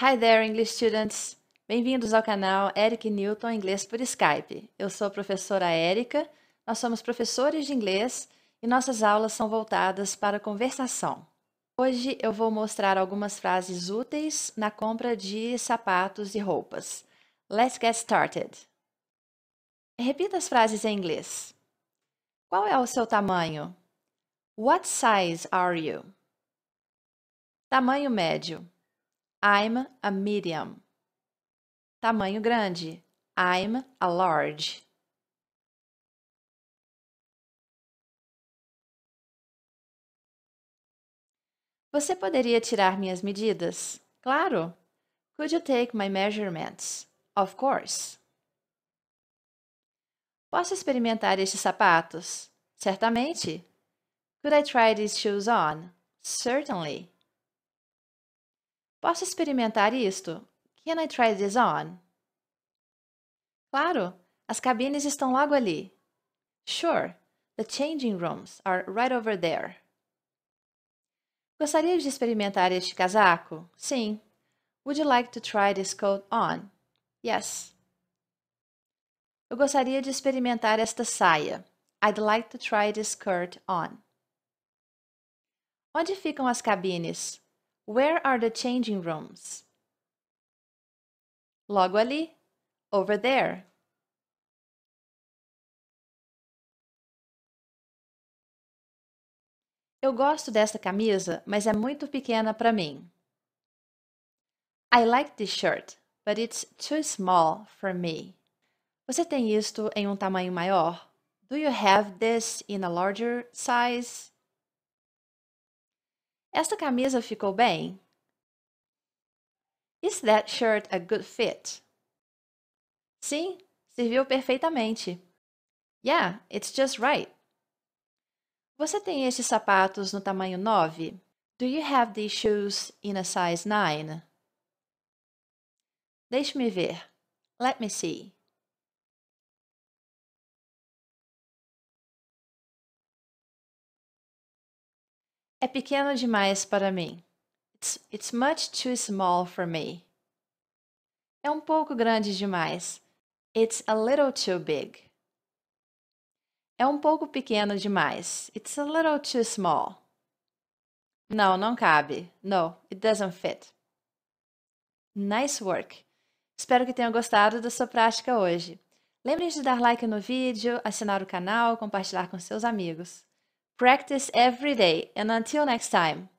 Hi there, English students! Bem-vindos ao canal Eric Newton Inglês por Skype. Eu sou a professora Erika, nós somos professores de inglês e nossas aulas são voltadas para conversação. Hoje eu vou mostrar algumas frases úteis na compra de sapatos e roupas. Let's get started! Repita as frases em inglês. Qual é o seu tamanho? What size are you? Tamanho médio. I'm a medium. Tamanho grande. I'm a large. Você poderia tirar minhas medidas? Claro! Could you take my measurements? Of course. Posso experimentar estes sapatos? Certamente. Could I try these shoes on? Certainly. Posso experimentar isto? Can I try this on? Claro, as cabines estão logo ali. Sure, the changing rooms are right over there. Gostaria de experimentar este casaco? Sim. Would you like to try this coat on? Yes. Eu gostaria de experimentar esta saia. I'd like to try this skirt on. Onde ficam as cabines? Where are the changing rooms? Logo ali. Over there. Eu gosto dessa camisa, mas é muito pequena para mim. I like this shirt, but it's too small for me. Você tem isto em um tamanho maior? Do you have this in a larger size? Esta camisa ficou bem? Is that shirt a good fit? Sim, serviu perfeitamente. Yeah, it's just right. Você tem estes sapatos no tamanho 9? Do you have these shoes in a size 9? Deixe-me ver. Let me see. É pequeno demais para mim. It's, it's much too small for me. É um pouco grande demais. It's a little too big. É um pouco pequeno demais. It's a little too small. Não, não cabe. No, it doesn't fit. Nice work. Espero que tenham gostado da sua prática hoje. Lembrem se de dar like no vídeo, assinar o canal, compartilhar com seus amigos. Practice every day, and until next time.